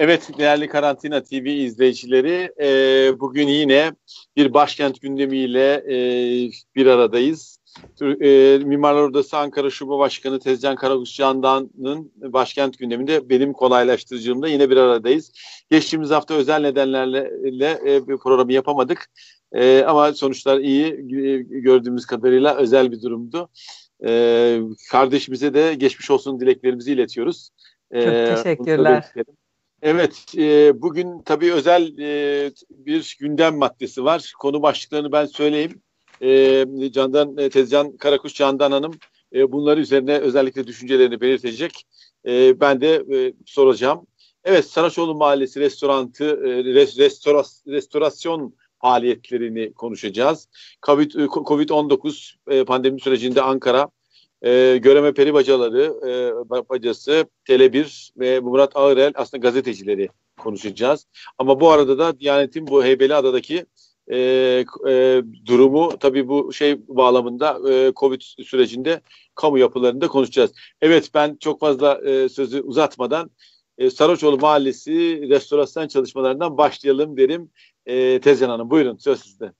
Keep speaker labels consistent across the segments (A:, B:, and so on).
A: Evet değerli Karantina TV izleyicileri e, bugün yine bir başkent gündemiyle e, bir aradayız. E, Mimarlar Odası Ankara Şube Başkanı Tezcan Karaguşcan'dan'ın başkent gündeminde benim kolaylaştırıcımda yine bir aradayız. Geçtiğimiz hafta özel nedenlerle e, bir programı yapamadık e, ama sonuçlar iyi e, gördüğümüz kadarıyla özel bir durumdu. E, kardeşimize de geçmiş olsun dileklerimizi iletiyoruz. E, Çok teşekkürler. Evet, e, bugün tabii özel e, bir gündem maddesi var. Konu başlıklarını ben söyleyeyim. E, Candan e, Tezcan Karakuş Candan Hanım e, bunları üzerine özellikle düşüncelerini belirtecek. E, ben de e, soracağım. Evet, Saraçoğlu Mahallesi restorantı e, res, restoras, restorasyon faaliyetlerini konuşacağız. Covid-19 COVID e, e, pandemi sürecinde Ankara e, Göreme Peri Bacaları e, Bacası, Tele1 ve Murat Ağrel aslında gazetecileri konuşacağız. Ama bu arada da Diyanet'in bu Heybeliada'daki e, e, durumu tabii bu şey bağlamında e, Covid sürecinde kamu yapılarında konuşacağız. Evet ben çok fazla e, sözü uzatmadan e, Saraçoğlu Mahallesi restorasyon çalışmalarından başlayalım derim. E, Tezcan Hanım buyurun söz sizde.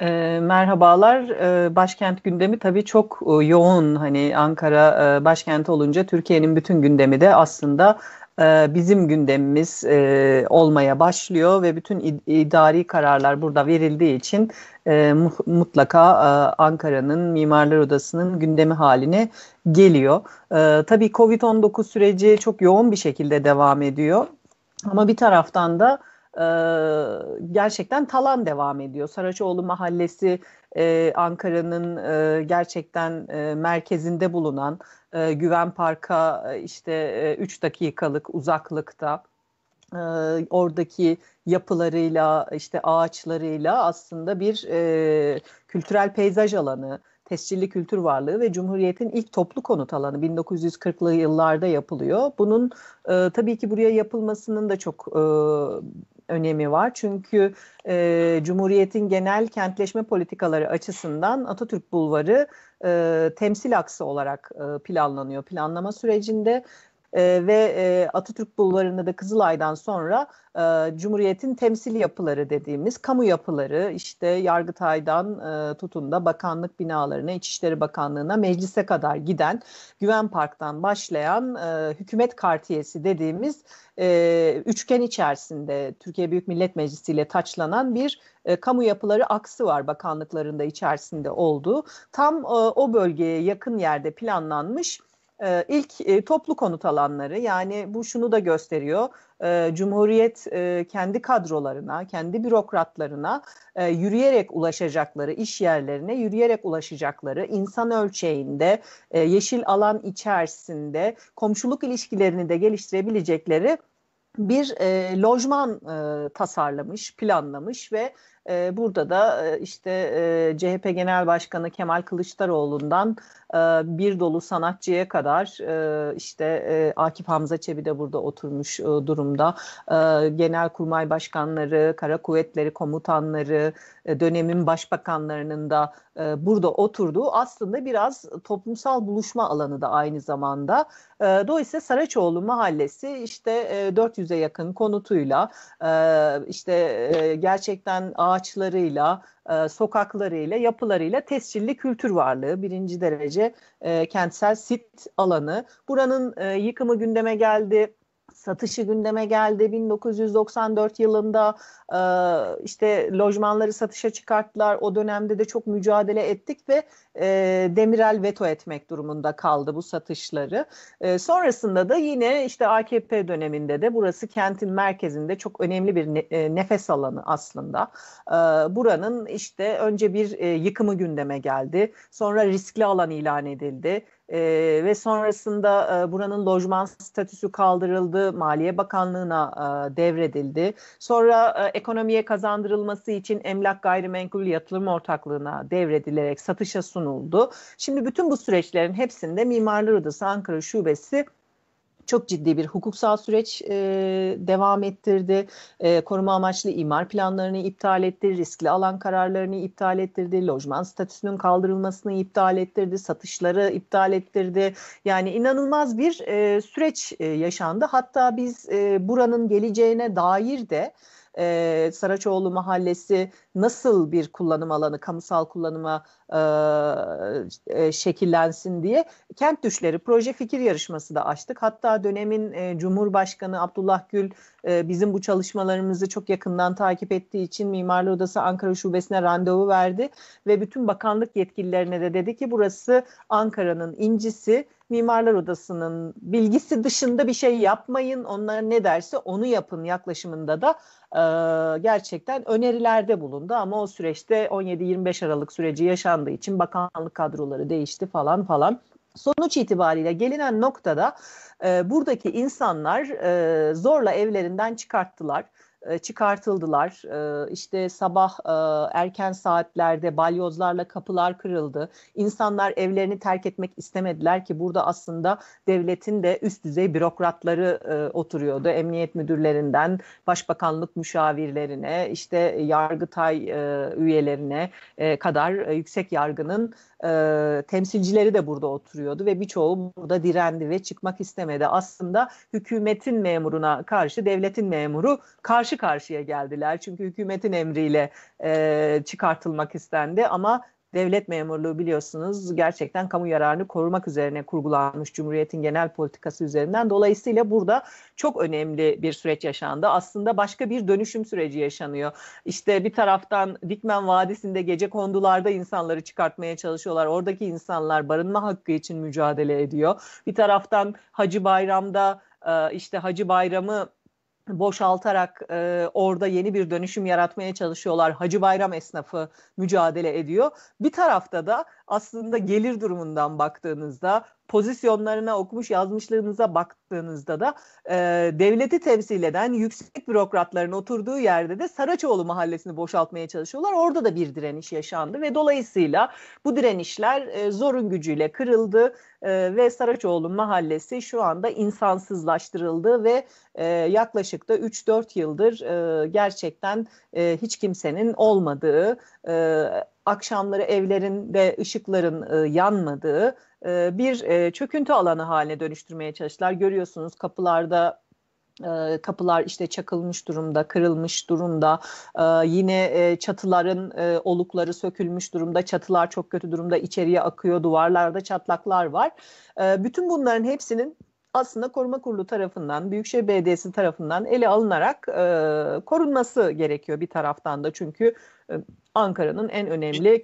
B: E, merhabalar. E, başkent gündemi tabii çok e, yoğun. Hani Ankara e, başkenti olunca Türkiye'nin bütün gündemi de aslında e, bizim gündemimiz e, olmaya başlıyor ve bütün id idari kararlar burada verildiği için e, mutlaka e, Ankara'nın Mimarlar Odası'nın gündemi haline geliyor. E, tabii Covid-19 süreci çok yoğun bir şekilde devam ediyor. Ama bir taraftan da e, gerçekten talan devam ediyor. Saraçoğlu Mahallesi e, Ankara'nın e, gerçekten e, merkezinde bulunan e, Güven Park'a işte 3 e, dakikalık uzaklıkta e, oradaki yapılarıyla işte ağaçlarıyla aslında bir e, kültürel peyzaj alanı tescilli kültür varlığı ve Cumhuriyet'in ilk toplu konut alanı 1940'lı yıllarda yapılıyor. Bunun e, tabii ki buraya yapılmasının da çok e, önemi var. Çünkü e, Cumhuriyet'in genel kentleşme politikaları açısından Atatürk Bulvarı e, temsil aksı olarak e, planlanıyor. Planlama sürecinde e, ve e, Atatürk Bulvarı'nda da Kızılay'dan sonra e, Cumhuriyet'in temsil yapıları dediğimiz kamu yapıları işte Yargıtay'dan e, tutun da bakanlık binalarına, İçişleri Bakanlığı'na, meclise kadar giden Güven Park'tan başlayan e, hükümet kartiyesi dediğimiz e, üçgen içerisinde Türkiye Büyük Millet Meclisi ile taçlanan bir e, kamu yapıları aksı var bakanlıklarında içerisinde olduğu. Tam e, o bölgeye yakın yerde planlanmış ee, ilk e, toplu konut alanları yani bu şunu da gösteriyor. Ee, Cumhuriyet e, kendi kadrolarına, kendi bürokratlarına e, yürüyerek ulaşacakları iş yerlerine yürüyerek ulaşacakları insan ölçeğinde yeşil alan içerisinde komşuluk ilişkilerini de geliştirebilecekleri bir e, lojman e, tasarlamış, planlamış ve e, burada da e, işte e, CHP Genel Başkanı Kemal Kılıçdaroğlu'ndan e, bir dolu sanatçıya kadar e, işte e, Akif Hamza Çebi de burada oturmuş durumda. Genelkurmay başkanları, kara kuvvetleri komutanları, dönemin başbakanlarının da burada oturduğu aslında biraz toplumsal buluşma alanı da aynı zamanda. Dolayısıyla Saraçoğlu mahallesi işte 400'e yakın konutuyla işte gerçekten ağaçlarıyla e, sokaklarıyla, yapılarıyla tescilli kültür varlığı, birinci derece e, kentsel sit alanı. Buranın e, yıkımı gündeme geldi satışı gündeme geldi 1994 yılında e, işte lojmanları satışa çıkarttılar o dönemde de çok mücadele ettik ve e, Demirel veto etmek durumunda kaldı bu satışları e, sonrasında da yine işte AKP döneminde de burası kentin merkezinde çok önemli bir ne, e, nefes alanı aslında e, buranın işte önce bir e, yıkımı gündeme geldi sonra riskli alan ilan edildi e, ve sonrasında e, buranın lojman statüsü kaldırıldı, Maliye Bakanlığı'na e, devredildi. Sonra e, ekonomiye kazandırılması için Emlak Gayrimenkul Yatırım Ortaklığı'na devredilerek satışa sunuldu. Şimdi bütün bu süreçlerin hepsinde Mimarlar Odası Ankara Şubesi çok ciddi bir hukuksal süreç e, devam ettirdi. E, koruma amaçlı imar planlarını iptal etti, riskli alan kararlarını iptal ettirdi, lojman statüsünün kaldırılmasını iptal ettirdi, satışları iptal ettirdi. Yani inanılmaz bir e, süreç e, yaşandı. Hatta biz e, buranın geleceğine dair de e, Saraçoğlu Mahallesi nasıl bir kullanım alanı, kamusal kullanıma e, e, şekillensin diye kent düşleri proje fikir yarışması da açtık. Hatta dönemin e, Cumhurbaşkanı Abdullah Gül e, bizim bu çalışmalarımızı çok yakından takip ettiği için Mimarlı Odası Ankara Şubesi'ne randevu verdi ve bütün bakanlık yetkililerine de dedi ki burası Ankara'nın incisi Mimarlar Odası'nın bilgisi dışında bir şey yapmayın. Onlar ne derse onu yapın yaklaşımında da e, gerçekten önerilerde bulundu. Ama o süreçte 17-25 Aralık süreci yaşandığı için bakanlık kadroları değişti falan falan. Sonuç itibariyle gelinen noktada e, buradaki insanlar e, zorla evlerinden çıkarttılar e, çıkartıldılar. E, işte sabah e, erken saatlerde balyozlarla kapılar kırıldı. İnsanlar evlerini terk etmek istemediler ki burada aslında devletin de üst düzey bürokratları oturuyordu. Emniyet müdürlerinden başbakanlık müşavirlerine, işte yargıtay üyelerine kadar yüksek yargının temsilcileri de burada oturuyordu ve birçoğu burada direndi ve çıkmak istemedi. Aslında hükümetin memuruna karşı devletin memuru karşı karşı karşıya geldiler. Çünkü hükümetin emriyle e, çıkartılmak istendi ama devlet memurluğu biliyorsunuz gerçekten kamu yararını korumak üzerine kurgulanmış Cumhuriyet'in genel politikası üzerinden. Dolayısıyla burada çok önemli bir süreç yaşandı. Aslında başka bir dönüşüm süreci yaşanıyor. İşte bir taraftan Dikmen Vadisi'nde gece kondularda insanları çıkartmaya çalışıyorlar. Oradaki insanlar barınma hakkı için mücadele ediyor. Bir taraftan Hacı Bayram'da işte Hacı Bayram'ı boşaltarak e, orada yeni bir dönüşüm yaratmaya çalışıyorlar. Hacı Bayram esnafı mücadele ediyor. Bir tarafta da aslında gelir durumundan baktığınızda pozisyonlarına okumuş yazmışlarınıza baktığınızda da e, devleti temsil eden yüksek bürokratların oturduğu yerde de Saraçoğlu mahallesini boşaltmaya çalışıyorlar. Orada da bir direniş yaşandı ve dolayısıyla bu direnişler e, zorun gücüyle kırıldı e, ve Saraçoğlu mahallesi şu anda insansızlaştırıldı ve e, yaklaşık da 3-4 yıldır e, gerçekten e, hiç kimsenin olmadığı e, akşamları evlerinde ışıkların e, yanmadığı e, bir e, çöküntü alanı haline dönüştürmeye çalıştılar. Görüyorsunuz kapılarda e, kapılar işte çakılmış durumda, kırılmış durumda. Yine çatıların olukları sökülmüş durumda. Çatılar çok kötü durumda içeriye akıyor. Duvarlarda çatlaklar var. Bütün bunların hepsinin aslında koruma kurulu tarafından, Büyükşehir Belediyesi tarafından ele alınarak e, korunması gerekiyor bir taraftan da. Çünkü e, Ankara'nın en önemli 1900,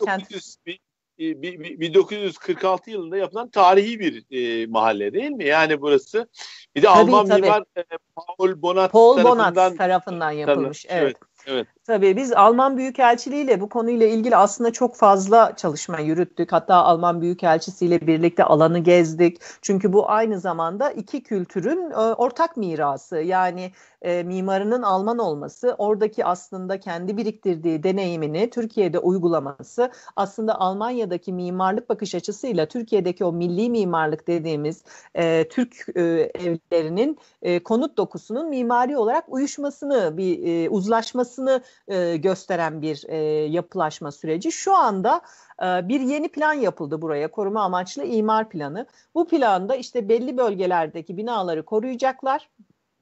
B: kent...
A: 1946 e, yılında yapılan tarihi bir e, mahalle değil mi? Yani burası bir de tabii, Alman tabii. mimar e,
B: Paul Bonat Paul tarafından, Bonat tarafından yapılmış. Tarafından, evet. evet. Evet. Tabii biz Alman Büyükelçiliği ile bu konuyla ilgili aslında çok fazla çalışma yürüttük. Hatta Alman Büyükelçisi ile birlikte alanı gezdik. Çünkü bu aynı zamanda iki kültürün e, ortak mirası. Yani e, mimarının Alman olması, oradaki aslında kendi biriktirdiği deneyimini Türkiye'de uygulaması, aslında Almanya'daki mimarlık bakış açısıyla Türkiye'deki o milli mimarlık dediğimiz e, Türk e, evlerinin e, konut dokusunun mimari olarak uyuşmasını, bir e, uzlaşmasını e, gösteren bir e, yapılaşma süreci. Şu anda e, bir yeni plan yapıldı buraya koruma amaçlı imar planı. Bu planda işte belli bölgelerdeki binaları koruyacaklar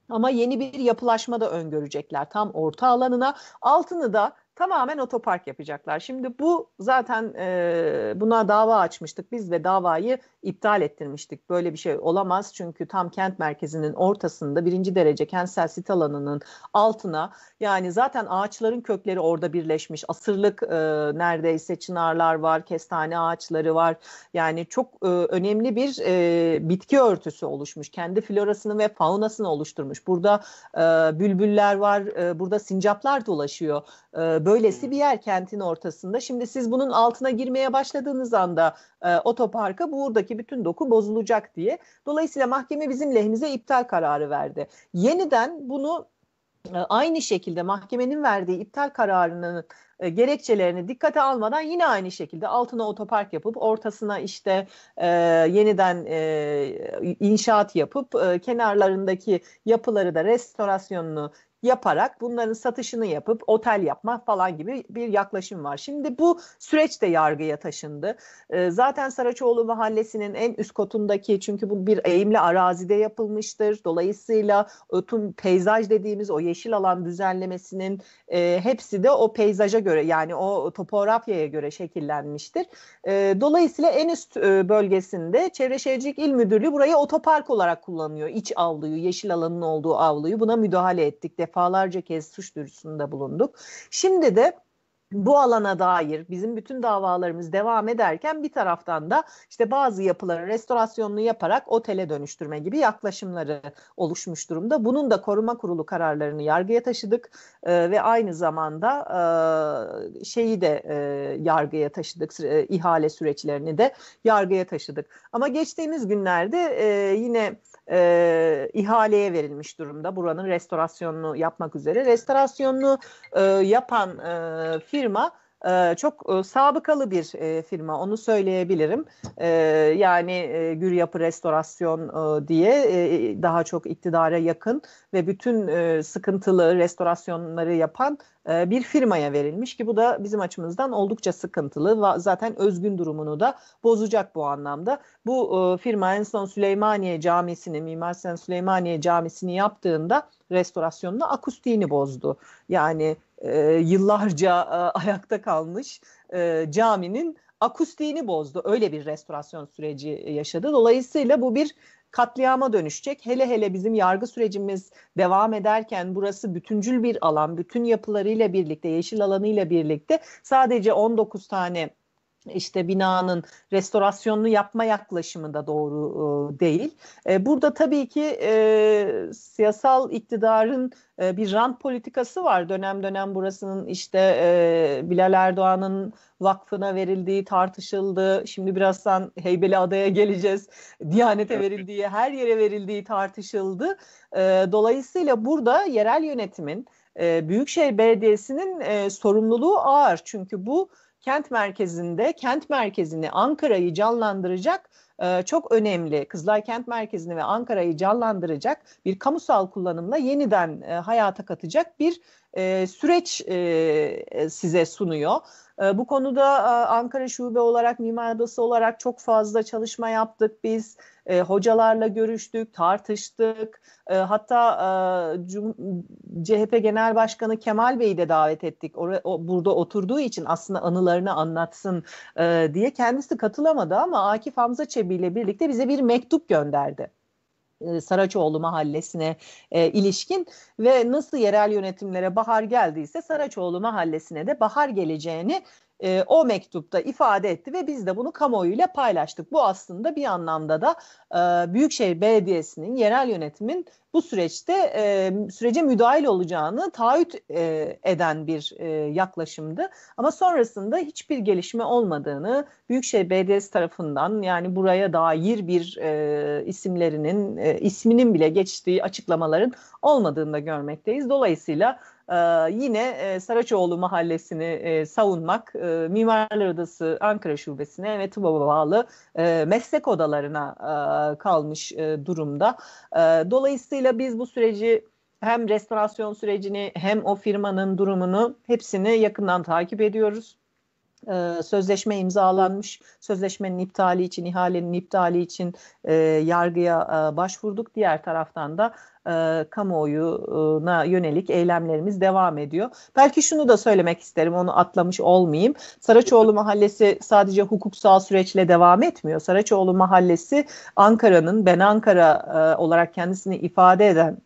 B: ama yeni bir yapılaşma da öngörecekler tam orta alanına. Altını da tamamen otopark yapacaklar. Şimdi bu zaten e, buna dava açmıştık biz ve davayı iptal ettirmiştik. Böyle bir şey olamaz çünkü tam kent merkezinin ortasında birinci derece kentsel sit alanının altına yani zaten ağaçların kökleri orada birleşmiş. Asırlık e, neredeyse çınarlar var, kestane ağaçları var. Yani çok e, önemli bir e, bitki örtüsü oluşmuş. Kendi florasını ve faunasını oluşturmuş. Burada e, bülbüller var, e, burada sincaplar dolaşıyor. E, böylesi bir yer kentin ortasında. Şimdi siz bunun altına girmeye başladığınız anda e, otoparka buradaki bütün doku bozulacak diye. Dolayısıyla mahkeme bizim lehimize iptal kararı verdi. Yeniden bunu e, aynı şekilde mahkemenin verdiği iptal kararının e, gerekçelerini dikkate almadan yine aynı şekilde altına otopark yapıp ortasına işte e, yeniden e, inşaat yapıp e, kenarlarındaki yapıları da restorasyonunu yaparak bunların satışını yapıp otel yapma falan gibi bir yaklaşım var. Şimdi bu süreç de yargıya taşındı. Ee, zaten Saraçoğlu Mahallesi'nin en üst kotundaki çünkü bu bir eğimli arazide yapılmıştır. Dolayısıyla tüm peyzaj dediğimiz o yeşil alan düzenlemesinin e, hepsi de o peyzaja göre yani o topografyaya göre şekillenmiştir. Ee, dolayısıyla en üst e, bölgesinde Çevre Şehircilik İl Müdürlüğü burayı otopark olarak kullanıyor. İç avluyu, yeşil alanın olduğu avluyu buna müdahale ettik de defalarca kez suç duyurusunda bulunduk. Şimdi de bu alana dair bizim bütün davalarımız devam ederken bir taraftan da işte bazı yapıların restorasyonunu yaparak otele dönüştürme gibi yaklaşımları oluşmuş durumda. Bunun da koruma kurulu kararlarını yargıya taşıdık e, ve aynı zamanda e, şeyi de e, yargıya taşıdık, e, ihale süreçlerini de yargıya taşıdık. Ama geçtiğimiz günlerde e, yine e, ihaleye verilmiş durumda buranın restorasyonunu yapmak üzere. Restorasyonunu e, yapan e, firma firma e, çok e, sabıkalı bir e, firma onu söyleyebilirim. E, yani e, Gür Yapı Restorasyon e, diye e, daha çok iktidara yakın ve bütün e, sıkıntılı restorasyonları yapan e, bir firmaya verilmiş ki bu da bizim açımızdan oldukça sıkıntılı. Zaten özgün durumunu da bozacak bu anlamda. Bu e, firma en son Süleymaniye Camisi'ni, Mimar Sinan Süleymaniye Camisi'ni yaptığında restorasyonunu akustiğini bozdu. Yani e, yıllarca e, ayakta kalmış e, caminin akustiğini bozdu. Öyle bir restorasyon süreci yaşadı. Dolayısıyla bu bir katliama dönüşecek. Hele hele bizim yargı sürecimiz devam ederken burası bütüncül bir alan, bütün yapılarıyla birlikte, yeşil alanıyla birlikte sadece 19 tane yaklaşım işte binanın restorasyonunu yapma yaklaşımı da doğru e, değil. E, burada tabii ki e, siyasal iktidarın e, bir rant politikası var. Dönem dönem burasının işte e, Bilal Erdoğan'ın vakfına verildiği tartışıldı. Şimdi birazdan Heybeli Adaya geleceğiz. Diyanete verildiği, her yere verildiği tartışıldı. E, dolayısıyla burada yerel yönetimin e, Büyükşehir Belediyesi'nin e, sorumluluğu ağır. Çünkü bu kent merkezinde kent merkezini Ankara'yı canlandıracak e, çok önemli Kızılay Kent Merkezi'ni ve Ankara'yı canlandıracak bir kamusal kullanımla yeniden e, hayata katacak bir e, süreç e, e size sunuyor. Ee, bu konuda e, Ankara Şube olarak, Mimar Odası olarak çok fazla çalışma yaptık biz. Ee, hocalarla görüştük, tartıştık. Ee, hatta e, CHP Genel Başkanı Kemal Bey'i de davet ettik. Or burada oturduğu için aslında anılarını anlatsın e, diye kendisi katılamadı ama Akif Hamza Çebi ile birlikte bize bir mektup gönderdi. E, Saraçoğlu mahallesine e, ilişkin ve nasıl yerel yönetimlere bahar geldiyse Saraçoğlu mahallesine de bahar geleceğini e, o mektupta ifade etti ve biz de bunu kamuoyuyla paylaştık. Bu aslında bir anlamda da e, Büyükşehir Belediyesi'nin, yerel yönetimin bu süreçte e, sürece müdahil olacağını taahhüt e, eden bir e, yaklaşımdı. Ama sonrasında hiçbir gelişme olmadığını Büyükşehir Belediyesi tarafından yani buraya dair bir e, isimlerinin, e, isminin bile geçtiği açıklamaların olmadığını da görmekteyiz. Dolayısıyla ee, yine e, Saraçoğlu mahallesini e, savunmak e, Mimarlar Odası Ankara Şubesi'ne ve TUBA bağlı e, meslek odalarına e, kalmış e, durumda. E, dolayısıyla biz bu süreci hem restorasyon sürecini hem o firmanın durumunu hepsini yakından takip ediyoruz. Ee, sözleşme imzalanmış, sözleşmenin iptali için, ihalenin iptali için e, yargıya e, başvurduk. Diğer taraftan da e, kamuoyuna yönelik eylemlerimiz devam ediyor. Belki şunu da söylemek isterim, onu atlamış olmayayım. Saraçoğlu Mahallesi sadece hukuksal süreçle devam etmiyor. Saraçoğlu Mahallesi Ankara'nın, ben Ankara e, olarak kendisini ifade eden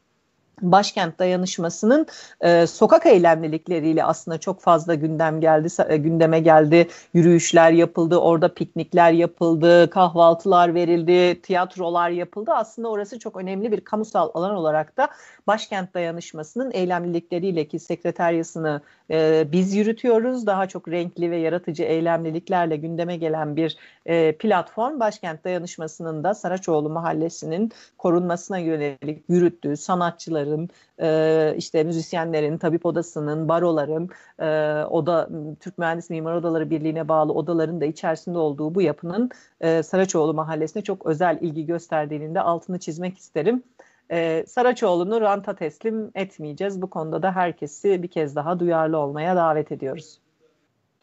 B: başkent dayanışmasının e, sokak eylemlilikleriyle aslında çok fazla gündem geldi e, gündeme geldi. Yürüyüşler yapıldı, orada piknikler yapıldı, kahvaltılar verildi, tiyatrolar yapıldı. Aslında orası çok önemli bir kamusal alan olarak da başkent dayanışmasının eylemlilikleriyle ki sekreteryasını e, biz yürütüyoruz. Daha çok renkli ve yaratıcı eylemliliklerle gündeme gelen bir e, platform başkent dayanışmasının da Saraçoğlu Mahallesi'nin korunmasına yönelik yürüttüğü sanatçıları odalarım, e, işte müzisyenlerin, tabip odasının, barolarım, e, oda Türk Mühendis Mimar Odaları Birliği'ne bağlı odaların da içerisinde olduğu bu yapının e, Saraçoğlu Mahallesi'ne çok özel ilgi gösterdiğinin de altını çizmek isterim. Ee, Saraçoğlu'nu ranta teslim etmeyeceğiz. Bu konuda da herkesi bir kez daha duyarlı olmaya davet ediyoruz.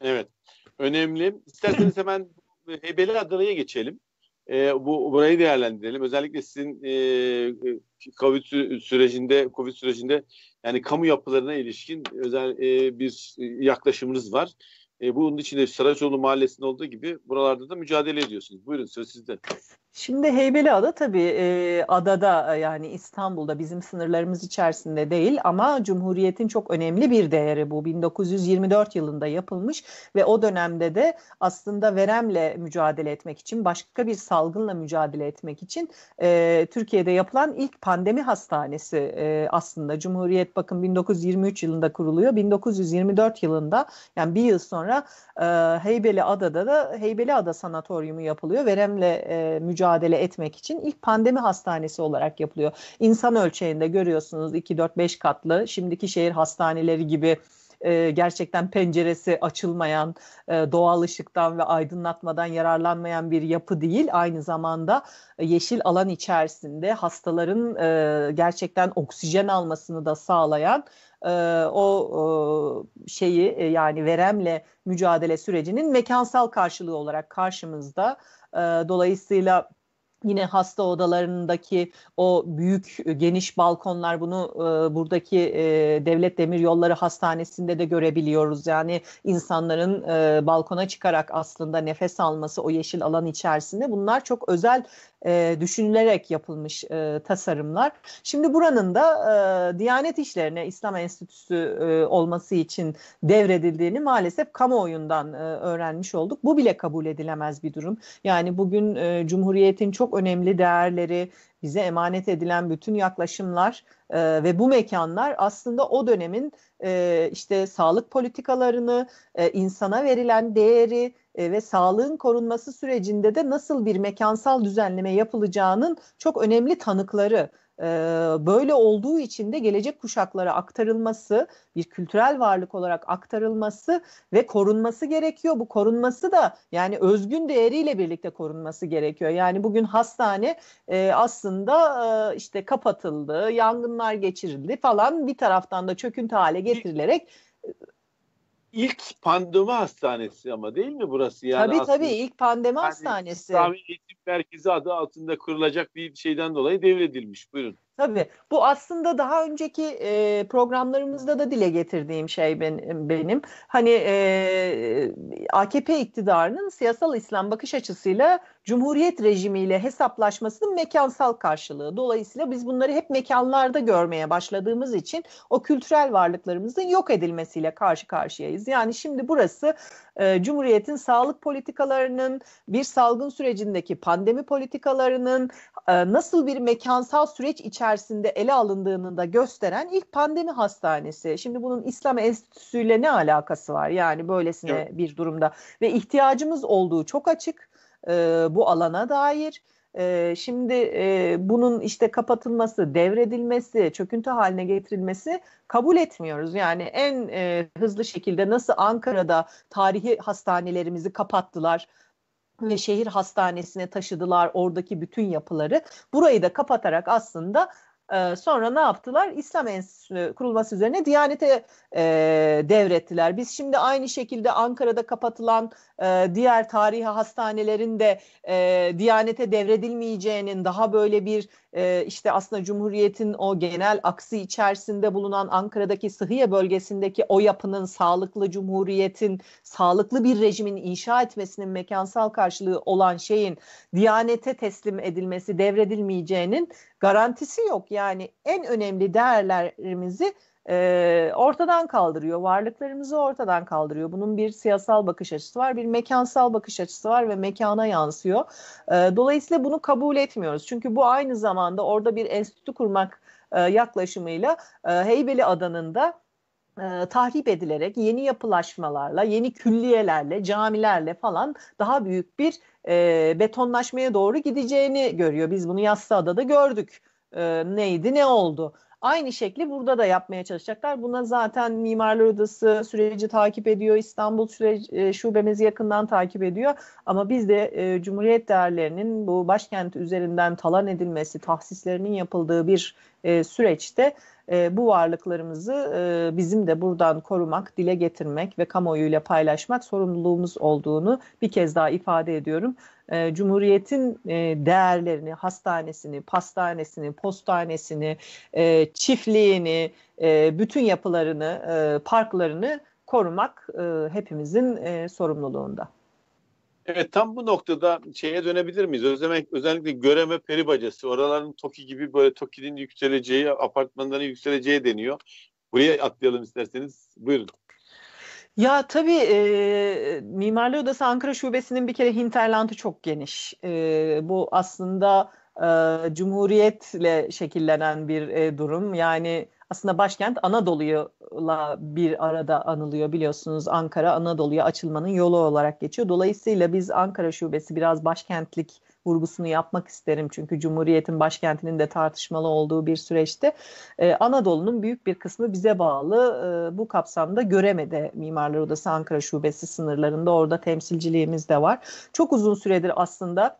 A: Evet, önemli. İsterseniz hemen Ebeli Adana'ya geçelim. Ee, bu Burayı değerlendirelim. Özellikle sizin e, e Covid sürecinde Covid sürecinde yani kamu yapılarına ilişkin özel e, bir yaklaşımınız var. E, bunun için de Mahallesi'nde olduğu gibi buralarda da mücadele ediyorsunuz. Buyurun söz sizde.
B: Şimdi Heybeliada tabii e, adada e, yani İstanbul'da bizim sınırlarımız içerisinde değil ama Cumhuriyet'in çok önemli bir değeri bu. 1924 yılında yapılmış ve o dönemde de aslında veremle mücadele etmek için başka bir salgınla mücadele etmek için e, Türkiye'de yapılan ilk pandemi hastanesi e, aslında Cumhuriyet bakın 1923 yılında kuruluyor. 1924 yılında yani bir yıl sonra e, Heybeliada'da da Heybeliada Sanatoryumu yapılıyor. Veremle e, mücadele mücadele etmek için ilk pandemi hastanesi olarak yapılıyor. İnsan ölçeğinde görüyorsunuz 2-4-5 katlı şimdiki şehir hastaneleri gibi e, gerçekten penceresi açılmayan, e, doğal ışıktan ve aydınlatmadan yararlanmayan bir yapı değil. Aynı zamanda e, yeşil alan içerisinde hastaların e, gerçekten oksijen almasını da sağlayan e, o e, şeyi e, yani veremle mücadele sürecinin mekansal karşılığı olarak karşımızda. E, dolayısıyla Yine hasta odalarındaki o büyük e, geniş balkonlar bunu e, buradaki e, Devlet Demir Yolları Hastanesi'nde de görebiliyoruz. Yani insanların e, balkona çıkarak aslında nefes alması o yeşil alan içerisinde bunlar çok özel e, düşünülerek yapılmış e, tasarımlar. Şimdi buranın da e, Diyanet İşleri'ne İslam Enstitüsü e, olması için devredildiğini maalesef kamuoyundan e, öğrenmiş olduk. Bu bile kabul edilemez bir durum. Yani bugün e, Cumhuriyet'in çok önemli değerleri, bize emanet edilen bütün yaklaşımlar e, ve bu mekanlar aslında o dönemin e, işte sağlık politikalarını, e, insana verilen değeri, e, ve sağlığın korunması sürecinde de nasıl bir mekansal düzenleme yapılacağının çok önemli tanıkları e, böyle olduğu için de gelecek kuşaklara aktarılması, bir kültürel varlık olarak aktarılması ve korunması gerekiyor. Bu korunması da yani özgün değeriyle birlikte korunması gerekiyor. Yani bugün hastane e, aslında işte kapatıldı, yangınlar geçirildi falan bir taraftan da çöküntü hale getirilerek
A: İlk pandemi hastanesi ama değil mi burası? Yani tabii aslında, tabii
B: ilk pandemi hastanesi. İslami
A: Eğitim Merkezi adı altında kurulacak bir şeyden dolayı devredilmiş. Buyurun.
B: Tabii bu aslında daha önceki e, programlarımızda da dile getirdiğim şey ben, benim. Hani e, AKP iktidarının siyasal İslam bakış açısıyla Cumhuriyet rejimiyle hesaplaşmasının mekansal karşılığı. Dolayısıyla biz bunları hep mekanlarda görmeye başladığımız için o kültürel varlıklarımızın yok edilmesiyle karşı karşıyayız. Yani şimdi burası e, Cumhuriyet'in sağlık politikalarının, bir salgın sürecindeki pandemi politikalarının e, nasıl bir mekansal süreç içerisinde ele alındığını da gösteren ilk pandemi hastanesi. Şimdi bunun İslam enstitüsüyle ne alakası var? Yani böylesine evet. bir durumda ve ihtiyacımız olduğu çok açık e, bu alana dair. E, şimdi e, bunun işte kapatılması, devredilmesi, çöküntü haline getirilmesi kabul etmiyoruz. Yani en e, hızlı şekilde nasıl Ankara'da tarihi hastanelerimizi kapattılar, ve şehir hastanesine taşıdılar oradaki bütün yapıları. Burayı da kapatarak aslında ee, sonra ne yaptılar? İslam Enstitüsü kurulması üzerine Diyanet'e e, devrettiler. Biz şimdi aynı şekilde Ankara'da kapatılan e, diğer tarihi hastanelerin de e, Diyanet'e devredilmeyeceğinin daha böyle bir e, işte aslında Cumhuriyet'in o genel aksi içerisinde bulunan Ankara'daki Sıhhiye bölgesindeki o yapının sağlıklı Cumhuriyet'in sağlıklı bir rejimin inşa etmesinin mekansal karşılığı olan şeyin Diyanet'e teslim edilmesi devredilmeyeceğinin garantisi yok. Yani yani en önemli değerlerimizi e, ortadan kaldırıyor. Varlıklarımızı ortadan kaldırıyor. Bunun bir siyasal bakış açısı var, bir mekansal bakış açısı var ve mekana yansıyor. E, dolayısıyla bunu kabul etmiyoruz. Çünkü bu aynı zamanda orada bir enstitü kurmak e, yaklaşımıyla e, Heybeli Adanı'nda e, tahrip edilerek yeni yapılaşmalarla, yeni külliyelerle, camilerle falan daha büyük bir e, betonlaşmaya doğru gideceğini görüyor. Biz bunu Yassıada'da gördük e, neydi ne oldu. Aynı şekli burada da yapmaya çalışacaklar. Buna zaten Mimarlar Odası süreci takip ediyor. İstanbul süreci, e, şubemiz yakından takip ediyor. Ama biz de e, Cumhuriyet değerlerinin bu başkent üzerinden talan edilmesi, tahsislerinin yapıldığı bir e, süreçte e, bu varlıklarımızı e, bizim de buradan korumak, dile getirmek ve kamuoyuyla paylaşmak sorumluluğumuz olduğunu bir kez daha ifade ediyorum e, Cumhuriyet'in e, değerlerini, hastanesini, pastanesini, postanesini, e, çiftliğini, e, bütün yapılarını, e, parklarını korumak e, hepimizin e, sorumluluğunda.
A: Evet tam bu noktada şeye dönebilir miyiz? Özellikle, özellikle Göreme Peribacası. Oraların Toki gibi böyle Toki'nin yükseleceği, apartmanların yükseleceği deniyor. Buraya atlayalım isterseniz. Buyurun.
B: Ya tabii e, Mimarlı Odası Ankara Şubesi'nin bir kere hinterlandı çok geniş. E, bu aslında e, Cumhuriyet'le şekillenen bir e, durum. Yani aslında başkent Anadolu'yla bir arada anılıyor biliyorsunuz. Ankara Anadolu'ya açılmanın yolu olarak geçiyor. Dolayısıyla biz Ankara Şubesi biraz başkentlik vurgusunu yapmak isterim. Çünkü Cumhuriyet'in başkentinin de tartışmalı olduğu bir süreçte e, Anadolu'nun büyük bir kısmı bize bağlı. E, bu kapsamda Göreme'de Mimarlar Odası Ankara Şubesi sınırlarında orada temsilciliğimiz de var. Çok uzun süredir aslında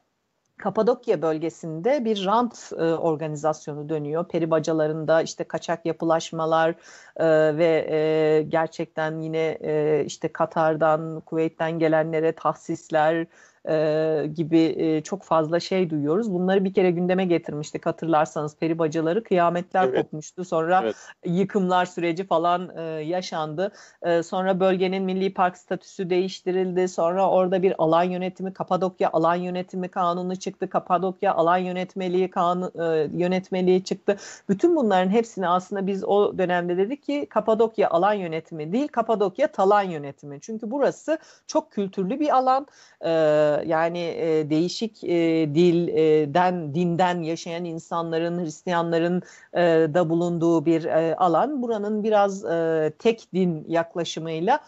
B: Kapadokya bölgesinde bir rant e, organizasyonu dönüyor. peribacalarında işte kaçak yapılaşmalar e, ve e, gerçekten yine e, işte Katar'dan, Kuveyt'ten gelenlere tahsisler, e, gibi e, çok fazla şey duyuyoruz. Bunları bir kere gündeme getirmiştik hatırlarsanız peri bacaları kıyametler evet. kopmuştu. Sonra evet. yıkımlar süreci falan e, yaşandı. E, sonra bölgenin milli park statüsü değiştirildi. Sonra orada bir alan yönetimi Kapadokya alan yönetimi kanunu çıktı. Kapadokya alan yönetmeliği kanun e, yönetmeliği çıktı. Bütün bunların hepsini aslında biz o dönemde dedik ki Kapadokya alan yönetimi değil Kapadokya talan yönetimi. Çünkü burası çok kültürlü bir alan. Eee ee, yani e, değişik e, dilden, dinden yaşayan insanların, Hristiyanların e, da bulunduğu bir e, alan. Buranın biraz e, tek din yaklaşımıyla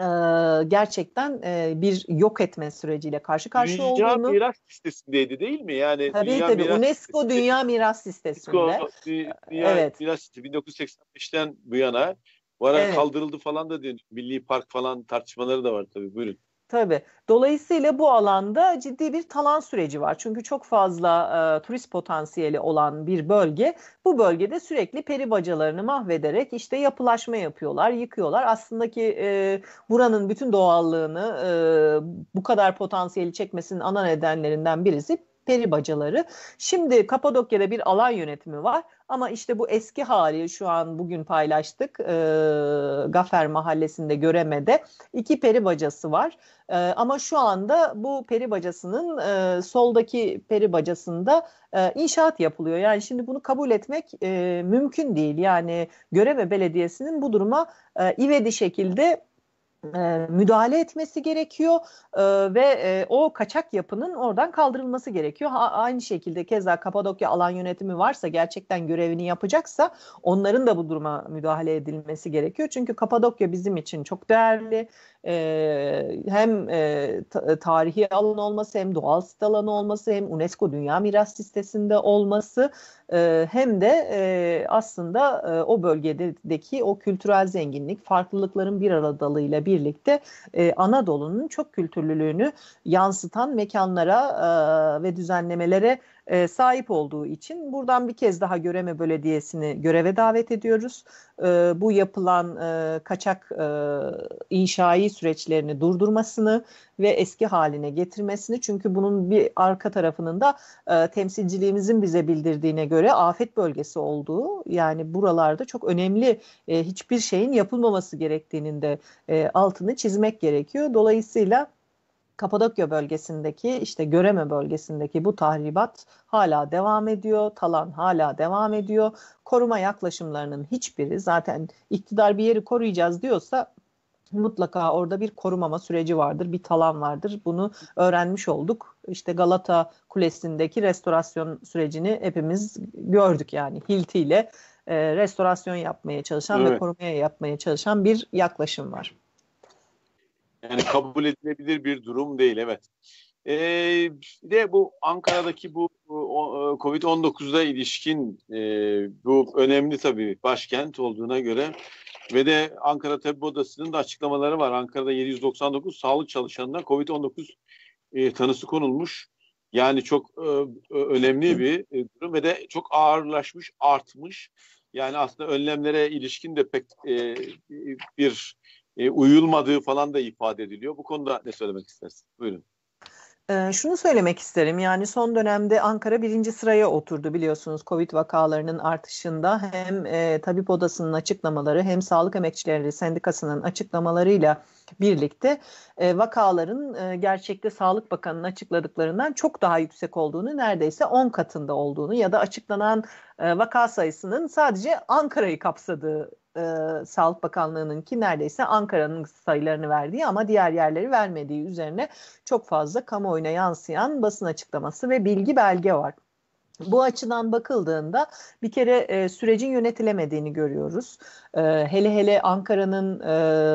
B: e, gerçekten e, bir yok etme süreciyle karşı karşıya Dünya olduğunu. Dünya miras
A: listesindeydi değil mi? Yani tabii Dünya tabii miras
B: UNESCO listesi, Dünya Miras Listesi'nde. UNESCO,
A: Dünya evet. Miras Listesi 1985'ten bu yana bu ara evet. kaldırıldı falan da diyor. Milli Park falan tartışmaları da var tabii buyurun.
B: Tabii. Dolayısıyla bu alanda ciddi bir talan süreci var. Çünkü çok fazla e, turist potansiyeli olan bir bölge. Bu bölgede sürekli peri bacalarını mahvederek işte yapılaşma yapıyorlar, yıkıyorlar. Aslında ki e, buranın bütün doğallığını e, bu kadar potansiyeli çekmesinin ana nedenlerinden birisi peri bacaları. Şimdi Kapadokya'da bir alan yönetimi var ama işte bu eski hali şu an bugün paylaştık e, Gafer Mahallesi'nde Göreme'de iki peri bacası var. E, ama şu anda bu peri bacasının e, soldaki peri bacasında e, inşaat yapılıyor. Yani şimdi bunu kabul etmek e, mümkün değil. Yani Göreme Belediyesi'nin bu duruma e, ivedi şekilde e, müdahale etmesi gerekiyor e, ve e, o kaçak yapının oradan kaldırılması gerekiyor. aynı şekilde keza Kapadokya alan yönetimi varsa gerçekten görevini yapacaksa onların da bu duruma müdahale edilmesi gerekiyor. Çünkü Kapadokya bizim için çok değerli e, hem e, tarihi alan olması hem doğal sit alanı olması hem UNESCO Dünya Miras Listesi'nde olması e, hem de e, aslında e, o bölgedeki o kültürel zenginlik farklılıkların bir aradalığıyla birlikte e, Anadolu'nun çok kültürlülüğünü yansıtan mekanlara e, ve düzenlemelere e, sahip olduğu için buradan bir kez daha Göreme Belediyesi'ni göreve davet ediyoruz. E, bu yapılan e, kaçak e, inşai süreçlerini durdurmasını ve eski haline getirmesini çünkü bunun bir arka tarafının da e, temsilciliğimizin bize bildirdiğine göre afet bölgesi olduğu yani buralarda çok önemli e, hiçbir şeyin yapılmaması gerektiğinin de e, altını çizmek gerekiyor. Dolayısıyla Kapadokya bölgesindeki işte Göreme bölgesindeki bu tahribat hala devam ediyor. Talan hala devam ediyor. Koruma yaklaşımlarının hiçbiri zaten iktidar bir yeri koruyacağız diyorsa mutlaka orada bir korumama süreci vardır, bir talan vardır. Bunu öğrenmiş olduk. İşte Galata Kulesi'ndeki restorasyon sürecini hepimiz gördük yani Hilti ile e, restorasyon yapmaya çalışan evet. ve korumaya yapmaya çalışan bir yaklaşım var.
A: Yani kabul edilebilir bir durum değil evet. Ee, bir de bu Ankara'daki bu e, e, Covid-19'da ilişkin e, bu önemli tabii başkent olduğuna göre ve de Ankara Tabip Odası'nın da açıklamaları var. Ankara'da 799 sağlık çalışanına COVID-19 e, tanısı konulmuş. Yani çok e, önemli bir e, durum ve de çok ağırlaşmış, artmış. Yani aslında önlemlere ilişkin de pek e, bir e, uyulmadığı falan da ifade ediliyor. Bu konuda ne söylemek istersin? Buyurun.
B: E, şunu söylemek isterim yani son dönemde Ankara birinci sıraya oturdu biliyorsunuz Covid vakalarının artışında hem e, tabip odasının açıklamaları hem sağlık emekçileri sendikasının açıklamalarıyla birlikte e, vakaların e, gerçekte Sağlık Bakanı'nın açıkladıklarından çok daha yüksek olduğunu neredeyse 10 katında olduğunu ya da açıklanan e, vaka sayısının sadece Ankara'yı kapsadığı e, Sağlık Bakanlığı'nın ki neredeyse Ankara'nın sayılarını verdiği ama diğer yerleri vermediği üzerine çok fazla kamuoyuna yansıyan basın açıklaması ve bilgi belge var. Bu açıdan bakıldığında bir kere e, sürecin yönetilemediğini görüyoruz. E, hele hele Ankara'nın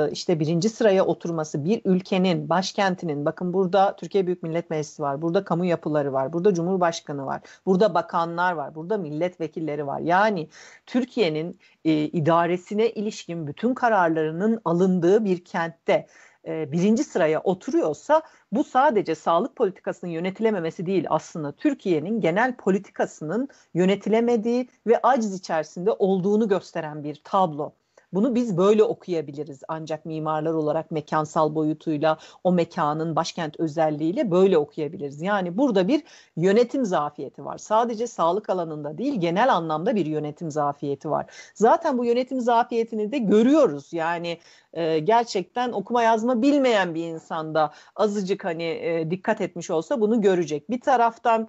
B: e, işte birinci sıraya oturması bir ülkenin başkentinin bakın burada Türkiye Büyük Millet Meclisi var, burada kamu yapıları var, burada Cumhurbaşkanı var, burada bakanlar var, burada milletvekilleri var. Yani Türkiye'nin e, idaresine ilişkin bütün kararlarının alındığı bir kentte e, birinci sıraya oturuyorsa bu sadece sağlık politikasının yönetilememesi değil aslında Türkiye'nin genel politikasının yönetilemediği ve aciz içerisinde olduğunu gösteren bir tablo. Bunu biz böyle okuyabiliriz ancak mimarlar olarak mekansal boyutuyla o mekanın başkent özelliğiyle böyle okuyabiliriz. Yani burada bir yönetim zafiyeti var. Sadece sağlık alanında değil genel anlamda bir yönetim zafiyeti var. Zaten bu yönetim zafiyetini de görüyoruz. Yani e, gerçekten okuma yazma bilmeyen bir insanda azıcık hani e, dikkat etmiş olsa bunu görecek. Bir taraftan